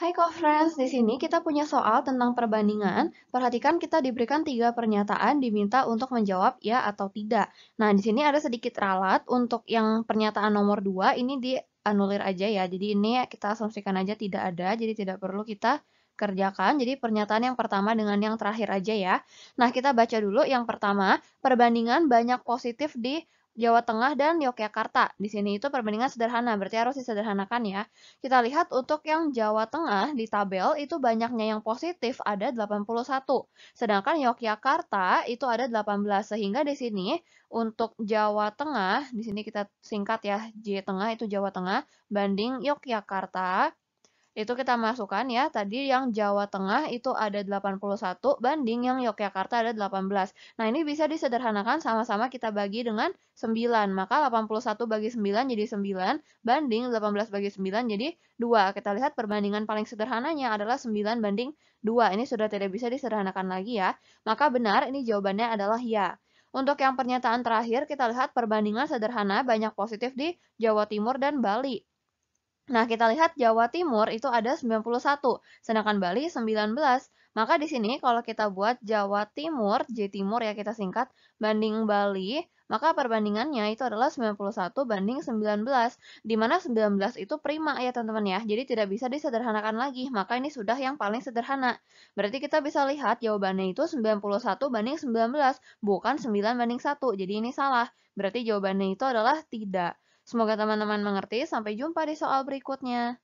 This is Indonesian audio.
Hai conference, di sini kita punya soal tentang perbandingan. Perhatikan kita diberikan tiga pernyataan diminta untuk menjawab ya atau tidak. Nah, di sini ada sedikit ralat untuk yang pernyataan nomor 2 ini dianulir aja ya. Jadi ini kita asumsikan aja tidak ada, jadi tidak perlu kita kerjakan. Jadi pernyataan yang pertama dengan yang terakhir aja ya. Nah, kita baca dulu yang pertama, perbandingan banyak positif di Jawa Tengah dan Yogyakarta. Di sini itu perbandingan sederhana, berarti harus disederhanakan ya. Kita lihat untuk yang Jawa Tengah di tabel itu banyaknya yang positif ada 81. Sedangkan Yogyakarta itu ada 18 sehingga di sini untuk Jawa Tengah, di sini kita singkat ya, J Tengah itu Jawa Tengah banding Yogyakarta itu kita masukkan ya. Tadi yang Jawa Tengah itu ada 81 banding yang Yogyakarta ada 18. Nah, ini bisa disederhanakan sama-sama kita bagi dengan 9. Maka 81 bagi 9 jadi 9, banding 18 bagi 9 jadi 2. Kita lihat perbandingan paling sederhananya adalah 9 banding 2. Ini sudah tidak bisa disederhanakan lagi ya. Maka benar ini jawabannya adalah ya. Untuk yang pernyataan terakhir, kita lihat perbandingan sederhana banyak positif di Jawa Timur dan Bali. Nah, kita lihat Jawa Timur itu ada 91, sedangkan Bali 19. Maka di sini kalau kita buat Jawa Timur, J Timur ya kita singkat, banding Bali, maka perbandingannya itu adalah 91 banding 19, di mana 19 itu prima ya teman-teman ya, jadi tidak bisa disederhanakan lagi, maka ini sudah yang paling sederhana. Berarti kita bisa lihat jawabannya itu 91 banding 19, bukan 9 banding 1, jadi ini salah, berarti jawabannya itu adalah tidak. Semoga teman-teman mengerti. Sampai jumpa di soal berikutnya.